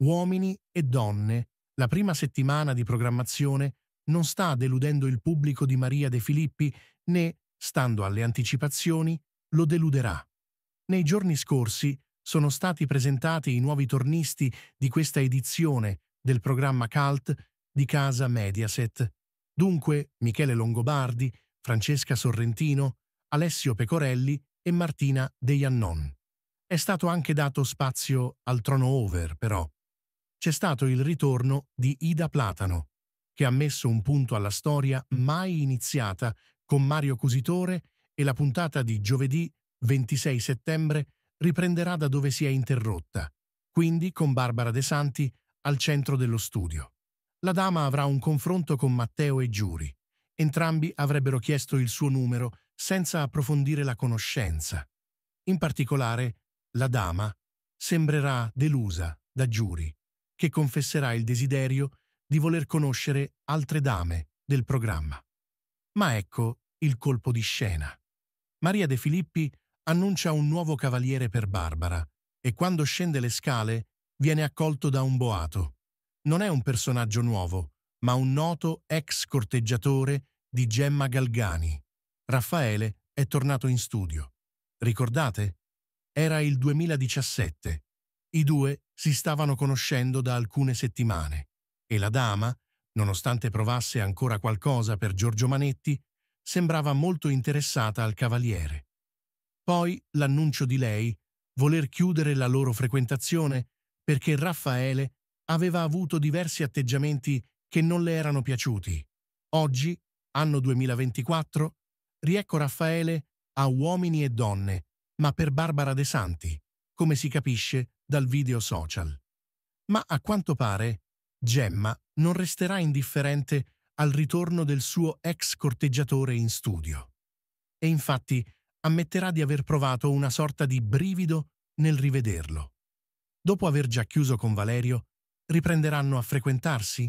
Uomini e donne, la prima settimana di programmazione non sta deludendo il pubblico di Maria De Filippi né, stando alle anticipazioni, lo deluderà. Nei giorni scorsi sono stati presentati i nuovi tornisti di questa edizione del programma Cult di casa Mediaset. Dunque Michele Longobardi, Francesca Sorrentino, Alessio Pecorelli e Martina De Iannon. È stato anche dato spazio al trono over, però c'è stato il ritorno di Ida Platano, che ha messo un punto alla storia mai iniziata con Mario Cusitore e la puntata di giovedì 26 settembre riprenderà da dove si è interrotta, quindi con Barbara De Santi al centro dello studio. La dama avrà un confronto con Matteo e Giuri. Entrambi avrebbero chiesto il suo numero senza approfondire la conoscenza. In particolare, la dama sembrerà delusa da Giuri che confesserà il desiderio di voler conoscere altre dame del programma. Ma ecco il colpo di scena. Maria De Filippi annuncia un nuovo cavaliere per Barbara e quando scende le scale viene accolto da un boato. Non è un personaggio nuovo, ma un noto ex corteggiatore di Gemma Galgani. Raffaele è tornato in studio. Ricordate? Era il 2017 i due si stavano conoscendo da alcune settimane e la dama, nonostante provasse ancora qualcosa per Giorgio Manetti, sembrava molto interessata al cavaliere. Poi l'annuncio di lei, voler chiudere la loro frequentazione perché Raffaele aveva avuto diversi atteggiamenti che non le erano piaciuti. Oggi, anno 2024, riecco Raffaele a Uomini e Donne, ma per Barbara De Santi come si capisce dal video social. Ma a quanto pare, Gemma non resterà indifferente al ritorno del suo ex corteggiatore in studio. E infatti ammetterà di aver provato una sorta di brivido nel rivederlo. Dopo aver già chiuso con Valerio, riprenderanno a frequentarsi?